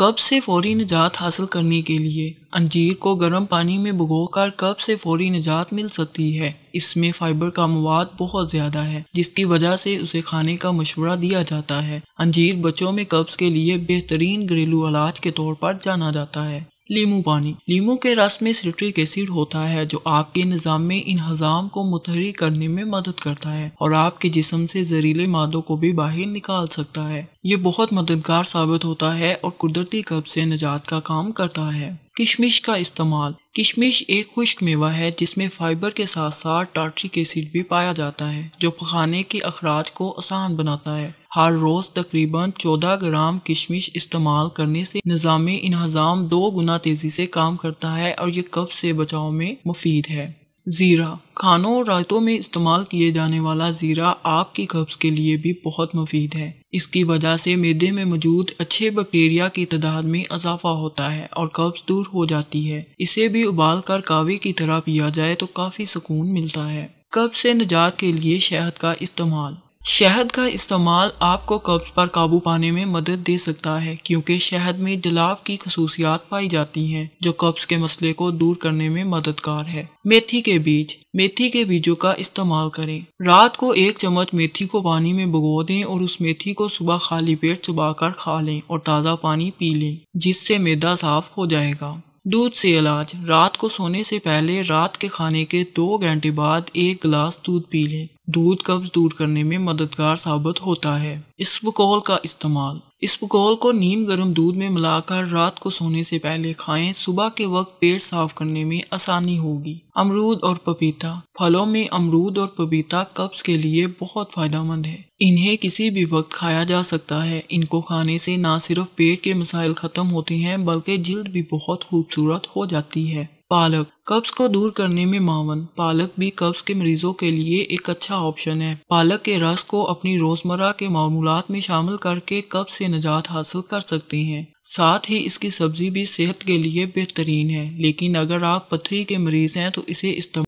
cup से फौरी निजात हासिल करने के लिए अंजीर को गर्म पानी में कर कब से फौरी निजात मिल सकती है इसमें फाइबर का मवाद बहुत ज़्यादा है जिसकी वजह से उसे खाने का मशवरा दिया जाता है अंजीर बच्चों में कब्ज़ के लिए बेहतरीन घरेलू इलाज के तौर पर जाना जाता है लीमू पानी लीमू के रस में सिट्रिक एसिड होता है जो आपके निज़ाम में इन हज़ाम को मुतहरिक करने में मदद करता है और आपके जिसम से जहरीले मादों को भी बाहर निकाल सकता है ये बहुत मददगार साबित होता है और कुदरती कब से निजात का काम करता है किशमिश का इस्तेमाल किशमिश एक खुश्क मेवा है जिसमें फाइबर के साथ साथ टार्ट्रिक एसिड भी पाया जाता है जो पखाने के अखराज को आसान बनाता है हर रोज़ तकरीबन 14 ग्राम किशमिश इस्तेमाल करने से निज़ाम इन्हजाम दो गुना तेज़ी से काम करता है और ये कब से बचाव में मुफीद है ज़ीरा खानों और रायतों में इस्तेमाल किए जाने वाला ज़ीरा आपकी कब्ज़ के लिए भी बहुत मुफीद है इसकी वजह से मैदे में मौजूद अच्छे बैक्टीरिया की तादाद में इजाफा होता है और कब्ज़ दूर हो जाती है इसे भी उबाल कर कावे की तरह पिया जाए तो काफ़ी सुकून मिलता है कब्ज़ से निजात के लिए शहद का इस्तेमाल शहद का इस्तेमाल आपको कब्ज़ पर काबू पाने में मदद दे सकता है क्योंकि शहद में जलाव की खसूसियात पाई जाती हैं जो कब्ज़ के मसले को दूर करने में मददगार है मेथी के बीज मेथी के बीजों का इस्तेमाल करें रात को एक चम्मच मेथी को पानी में भिगो दें और उस मेथी को सुबह खाली पेट चबाकर खा लें और ताज़ा पानी पी लें जिससे मैदा साफ हो जाएगा दूध से इलाज रात को सोने से पहले रात के खाने के दो घंटे बाद एक गिलास दूध पी लें दूध कब्ज दूर करने में मददगार साबित होता है इस वकौल का इस्तेमाल इस पकौल को नीम गर्म दूध में मिलाकर रात को सोने से पहले खाएं सुबह के वक्त पेट साफ करने में आसानी होगी अमरूद और पपीता फलों में अमरूद और पपीता कब्ज के लिए बहुत फायदेमंद है इन्हें किसी भी वक्त खाया जा सकता है इनको खाने से ना सिर्फ पेट के मसाइल खत्म होते हैं बल्कि जल्द भी बहुत खूबसूरत हो जाती है पालक कब्ज को दूर करने में मावन पालक भी कब्ज के मरीजों के लिए एक अच्छा ऑप्शन है पालक के रस को अपनी रोजमर्रा के मामूलात में शामिल करके कब्ज से निजात हासिल कर सकते हैं साथ ही इसकी सब्जी भी सेहत के लिए बेहतरीन है लेकिन अगर आप पथरी के मरीज हैं तो इसे इस्तेमाल